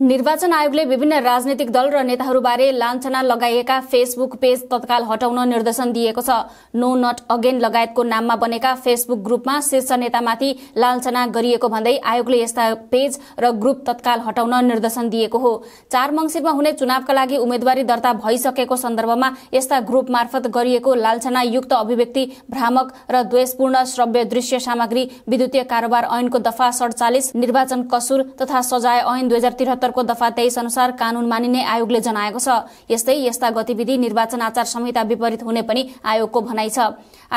निर्वाचन आयोगले विभिन्न राजनैतिक दल र नेताहरूबारे लाञ्छना लगाइएका फेसबुक पेज तत्काल हटाउन निर्देशन दिएको छ नो नट अगेन लगायतको नाममा बनेका फेसबुक ग्रुपमा शीर्ष नेतामाथि लाञ्छना गरिएको भन्दै आयोगले यस्ता पेज र ग्रुप तत्काल हटाउन निर्देशन दिएको हो चार मंगिरमा हुने चुनावका लागि उम्मेद्वारी दर्ता भइसकेको सन्दर्भमा यस्ता ग्रुप मार्फत गरिएको लालछनायुक्त अभिव्यक्ति भ्रामक र द्वेषपूर्ण श्रव्य दृश्य सामग्री विद्युतीय कारोबार ऐनको दफा सडचालिस निर्वाचन कसुर तथा सजाय ऐन दुई सत्तरको दफा तेइस अनुसार कानून मानिने आयोगले जनाएको छ यस्तै यस्ता गतिविधि निर्वाचन आचार संहिता विपरीत हुने पनि आयोगको भनाइ छ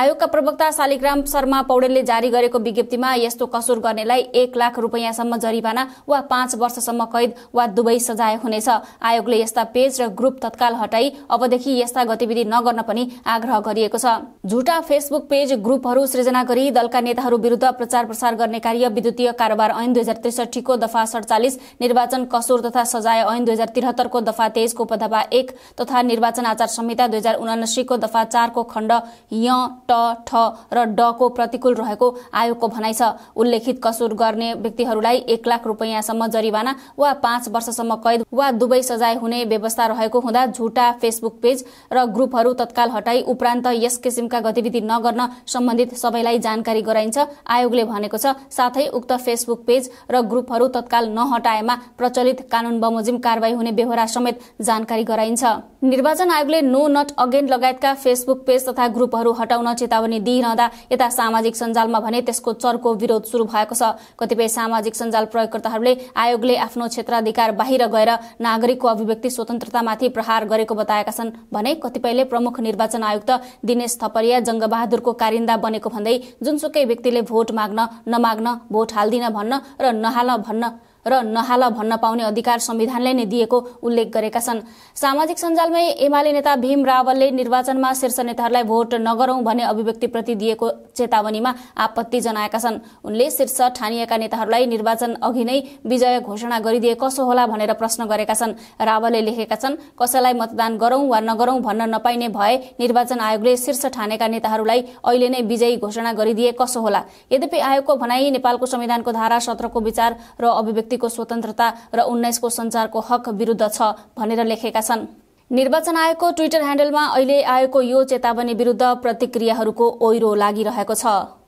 आयोगका प्रवक्ता शालिग्राम शर्मा पौडेलले जारी गरेको विज्ञप्तिमा यस्तो कसुर गर्नेलाई एक लाख रुपियाँसम्म जरिवाना वा पाँच वर्षसम्म कैद वा दुवै सजाय हुनेछ आयोगले यस्ता पेज र ग्रुप तत्काल हटाई अबदेखि यस्ता गतिविधि नगर्न पनि आग्रह गरिएको छ झुटा फेसबुक पेज ग्रुपहरू सृजना गरी दलका नेताहरू विरूद्ध प्रचार प्रसार गर्ने कार्य विद्युतीय कारोबार ऐन दुई हजार त्रिसठीको दफा सडचालिस निर्वाचन कसुर तथा सजाय ऐन दुई हजार त्रिहत्तरको दफा तेइसको उपदफा एक तथा निर्वाचन आचार संहिता दुई हजार उनासीको दफा चारको खण्ड य ट ठ र डको प्रतिकूल रहेको आयोगको भनाइ छ उल्लेखित कसुर गर्ने व्यक्तिहरूलाई एक लाख रुपियाँसम्म जरिवाना वा पाँच वर्षसम्म कैद वा दुवै सजाय हुने व्यवस्था रहेको हुँदा झुटा फेसबुक पेज र ग्रुपहरू तत्काल हटाई उपरान्त यस किसिमका गतिविधि नगर्न सम्बन्धित सबैलाई जानकारी गराइन्छ आयोगले भनेको छ साथै उक्त फेसबुक पेज र ग्रुपहरू तत्काल नहटाएमा प्रचलित विपरीत कानून बमोजिम कारवाही हुने बेहोरा समेत जानकारी गराइन्छ निर्वाचन आयोगले नो नट अगेन लगायतका फेसबुक पेज तथा ग्रुपहरू हटाउन चेतावनी दिइरहँदा यता सामाजिक सञ्जालमा भने त्यसको चर्को विरोध सुरु भएको छ कतिपय सामाजिक सञ्जाल प्रयोगकर्ताहरूले आयोगले आफ्नो क्षेत्राधिकार बाहिर गएर नागरिकको अभिव्यक्ति स्वतन्त्रतामाथि प्रहार गरेको बताएका छन् भने कतिपयले प्रमुख निर्वाचन आयुक्त दिनेश थपरिया जंगबहादुरको कारिन्दा बनेको भन्दै जुनसुकै व्यक्तिले भोट माग्न नमाग्न भोट हाल्दिन भन्न र नहाल्न भन्न र नहाला भन्न पाउने अधिकार संविधानले नै दिएको उल्लेख गरेका छन् सामाजिक सञ्जालमै एमाले नेता भीम रावलले निर्वाचनमा शीर्ष नेताहरूलाई भोट नगरौं भन्ने अभिव्यक्तिप्रति दिएको चेतावनीमा आपत्ति जनाएका छन् उनले शीर्ष ठानिएका नेताहरूलाई निर्वाचन अघि नै विजय घोषणा गरिदिए कसो होला भनेर प्रश्न गरेका छन् रावलले लेखेका छन् कसैलाई मतदान गरौं वा नगरौं भन्न नपाइने भए निर्वाचन आयोगले शीर्ष ठानेका नेताहरूलाई अहिले नै विजयी घोषणा गरिदिए कसो होला यद्यपि आयोगको भनाई नेपालको संविधानको धारा सत्रको विचार र अभिव्यक्ति व्यक्तिको स्वतन्त्रता र उन्नाइसको सञ्चारको हक विरुद्ध छ भनेर लेखेका छन् निर्वाचन आयोगको ट्विटर ह्यान्डलमा अहिले आएको यो चेतावनी विरुद्ध प्रतिक्रियाहरूको ओहिरो लागिरहेको छ